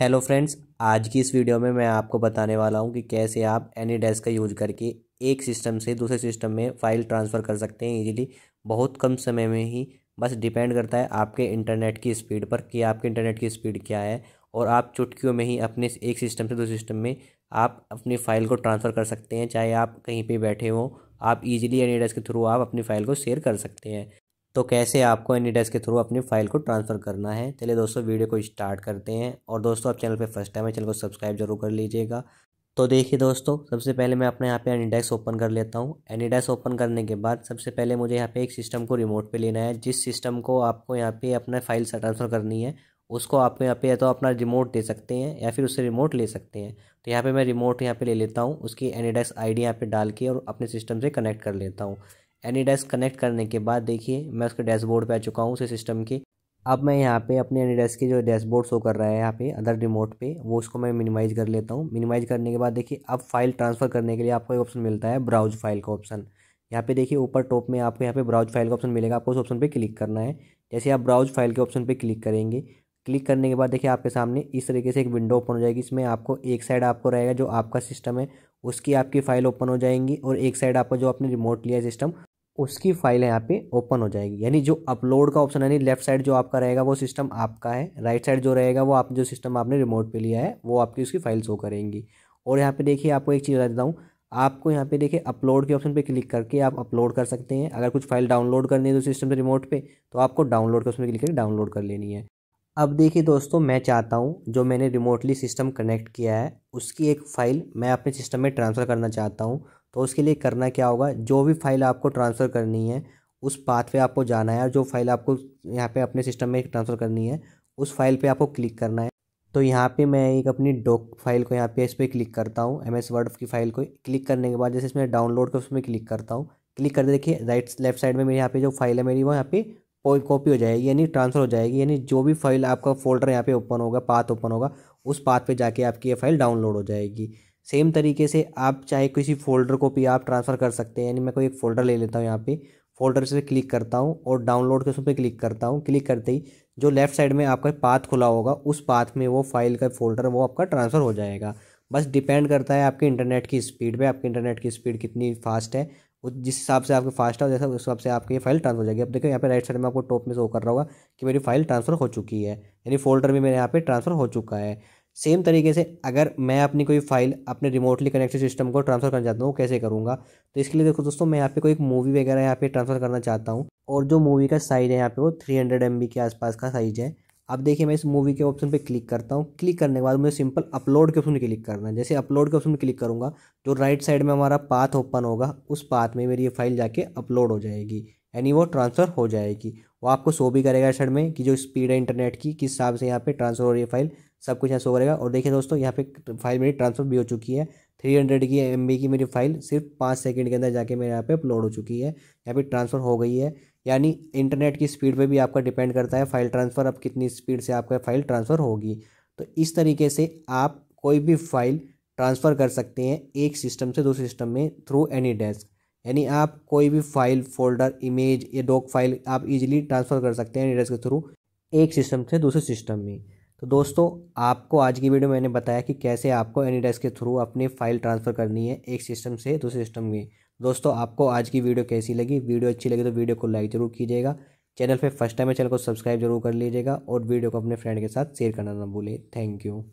hello friends आज की इस वीडियो में मैं आपको बताने वाला हूं कि कैसे आप एनी डेस्क का यूज करके एक सिस्टम से दूसरे सिस्टम में फ़ाइल ट्रांसफ़र कर सकते हैं इजीली बहुत कम समय में ही बस डिपेंड करता है आपके इंटरनेट की स्पीड पर कि आपके इंटरनेट की स्पीड क्या है और आप चुटकियों में ही अपने एक सिस्टम से दूसरे सिस्टम में आप अपनी फ़ाइल को ट्रांसफ़र कर सकते हैं चाहे आप कहीं पर बैठे हों आप ईजिली एनी डेस्क के थ्रू आप अपनी फ़ाइल को शेयर कर सकते हैं तो कैसे आपको एनी डेस्क के थ्रू अपनी फाइल को ट्रांसफ़र करना है चलिए दोस्तों वीडियो को स्टार्ट करते हैं और दोस्तों आप चैनल पर फर्स्ट टाइम है चैनल को सब्सक्राइब जरूर कर लीजिएगा तो देखिए दोस्तों सबसे पहले मैं अपने यहाँ पे डेस्क ओपन कर लेता हूँ डेस्क ओपन करने के बाद सबसे पहले मुझे यहाँ पे एक सिस्टम को रिमोट पर लेना है जिस सिस्टम को आपको यहाँ पे अपना फाइल ट्रांसफ़र करनी है उसको आप यहाँ पे या तो अपना रिमोट दे सकते हैं या फिर उससे रिमोट ले सकते हैं तो यहाँ पे मैं रिमोट यहाँ पे ले लेता हूँ उसकी आई डी यहाँ पर डाल के और अपने सिस्टम से कनेक्ट कर लेता हूँ एनी डेस्क कनेक्ट करने के बाद देखिए मैं उसके डैशबोर्ड पे आ चुका हूँ उसे सिस्टम के अब मैं यहाँ पे अपने एनी डेस्क के जो डैशबोर्ड शो कर रहा है यहाँ पे अदर रिमोट पे वो उसको मैं मिनिमाइज़ कर लेता हूँ मिनिमाइज़ करने के बाद देखिए अब फाइल ट्रांसफ़र करने के लिए आपको एक ऑप्शन मिलता है ब्राउज फाइल का ऑप्शन यहाँ पे देखिए ऊपर टॉप में आपको यहाँ पे ब्राउज फाइल का ऑप्शन मिलेगा आपको उस ऑप्शन पर क्लिक करना है जैसे आप ब्राउज फाइल के ऑप्शन पर क्लिक करेंगे क्लिक करने के बाद देखिए आपके सामने इस तरीके से एक विंडो ओपन हो जाएगी इसमें आपको एक साइड आपको रहेगा जो आपका सिस्टम है उसकी आपकी फ़ाइल ओपन हो जाएंगी और एक साइड आपका जो आपने रिमोट लिया सिस्टम उसकी फाइल यहाँ पे ओपन हो जाएगी यानी जो अपलोड का ऑप्शन है यानी लेफ्ट साइड जो आपका रहेगा वो सिस्टम आपका है राइट साइड जो रहेगा वो आप जो सिस्टम आपने रिमोट पे लिया है वो आपकी उसकी फाइल शो करेंगी और यहाँ पे देखिए आपको एक चीज़ बता देता हूँ आपको यहाँ पे देखिए अपलोड के ऑप्शन पे क्लिक करके आप अपलोड कर सकते हैं अगर कुछ फाइल डाउनलोड करनी है तो सिस्टम से रिमोट पे तो आपको डाउनलोड के ऑप्शन पर क्लिक करके डाउनलोड कर लेनी है अब देखिए दोस्तों मैं चाहता हूँ जो मैंने रिमोटली सिस्टम कनेक्ट किया है उसकी एक फ़ाइल मैं अपने सिस्टम में ट्रांसफ़र करना चाहता हूँ तो उसके लिए करना क्या होगा जो भी फाइल आपको ट्रांसफ़र करनी है उस पाथ पे आपको जाना है और जो फाइल आपको यहाँ पे अपने सिस्टम में ट्रांसफ़र करनी है उस फाइल पे आपको क्लिक करना है तो यहाँ पे मैं एक अपनी डॉक फाइल को यहाँ पे इस पर क्लिक करता हूँ एम एस वर्ड की फाइल को क्लिक करने के बाद जैसे इसमें डाउनलोड कर उसमें क्लिक करता हूँ क्लिक करते देखिए राइट लेफ्ट साइड में मेरे यहाँ पे जो फाइल है मेरी वो यहाँ पे कॉपी हो जाएगी यानी ट्रांसफ़र हो जाएगी यानी जो भी फाइल आपका फोल्डर यहाँ पे ओपन होगा पाथ ओपन होगा उस पाथ पे जाके आपकी ये फाइल डाउनलोड हो जाएगी सेम तरीके से आप चाहे किसी फोल्डर को भी आप ट्रांसफ़र कर सकते हैं यानी मैं कोई एक फ़ोल्डर ले लेता हूँ यहाँ पे फोल्डर से क्लिक करता हूँ और डाउनलोड के उस पर क्लिक करता हूँ क्लिक करते ही जो लेफ़्ट साइड में आपका पाथ खुला होगा उस पाथ में वो फाइल का फोल्डर वो आपका ट्रांसफ़र हो जाएगा बस डिपेंड करता है आपके इंटरनेट की स्पीड पर आपकी इंटरनेट की स्पीड कितनी फास्ट है जिस हिसाब से आपके फास्ट है जैसा उस हिसाब से आपकी ये फाइल ट्रांसफर हो जाएगी अब देखो यहाँ पे राइट साइड में आपको टॉप में शो कर रहा होगा कि मेरी फाइल ट्रांसफर हो चुकी है यानी फोल्डर भी मेरे यहाँ पे ट्रांसफर हो चुका है सेम तरीके से अगर मैं अपनी कोई फाइल अपने रिमोटली कनेक्टेड सिस्टम को ट्रांसफ़र करना चाहता हूँ कैसे करूँगा तो इसके लिए देखो दोस्तों मैं यहाँ पे कोई एक मूवी वगैरह यहाँ पे ट्रांसफ़र करना चाहता हूँ और जो मूवी का साइज़ है यहाँ पे वो थ्री हंड्रेड एम बी के आसपास का साइज़ है अब देखिए मैं इस मूवी के ऑप्शन पे क्लिक करता हूँ क्लिक करने के बाद मुझे सिंपल अपलोड के ऑप्शन क्लिक करना है जैसे अपलोड के ऑप्शन में क्लिक करूँगा जो राइट साइड में हमारा पाथ ओपन होगा उस पाथ में मेरी ये फाइल जाके अपलोड हो जाएगी यानी वो ट्रांसफ़र हो जाएगी वो आपको शो भी करेगा साइड में कि जो स्पीड है इंटरनेट की किस हिसाब से यहाँ पे ट्रांसफ़र हो रही है फाइल सब कुछ ऐसा हो रहेगा और देखिए दोस्तों यहाँ पे फाइल मेरी ट्रांसफर भी हो चुकी है थ्री हंड्रेड की एम की मेरी फाइल सिर्फ पाँच सेकंड के अंदर जाके मेरे यहाँ पे अपलोड हो चुकी है यहाँ पे ट्रांसफ़र हो गई है यानी इंटरनेट की स्पीड पे भी आपका डिपेंड करता है फाइल ट्रांसफ़र अब कितनी स्पीड से आपका फाइल ट्रांसफ़र होगी तो इस तरीके से आप कोई भी फाइल ट्रांसफ़र कर सकते हैं एक सिस्टम से दूसरे सिस्टम में थ्रू एनी डेस्क यानी आप कोई भी फाइल फोल्डर इमेज या डॉक फाइल आप इजीली ट्रांसफ़र कर सकते हैं एनी डेस्क के थ्रू एक सिस्टम से दूसरे सिस्टम में तो दोस्तों आपको आज की वीडियो में मैंने बताया कि कैसे आपको एनी डेस्क के थ्रू अपनी फ़ाइल ट्रांसफ़र करनी है एक सिस्टम से दूसरे सिस्टम में दोस्तों आपको आज की वीडियो कैसी लगी वीडियो अच्छी लगी तो वीडियो को लाइक ज़रूर कीजिएगा चैनल पे फर्स्ट टाइम है चैनल को सब्सक्राइब जरूर कर लीजिएगा और वीडियो को अपने फ्रेंड के साथ शेयर करना ना भूलें थैंक यू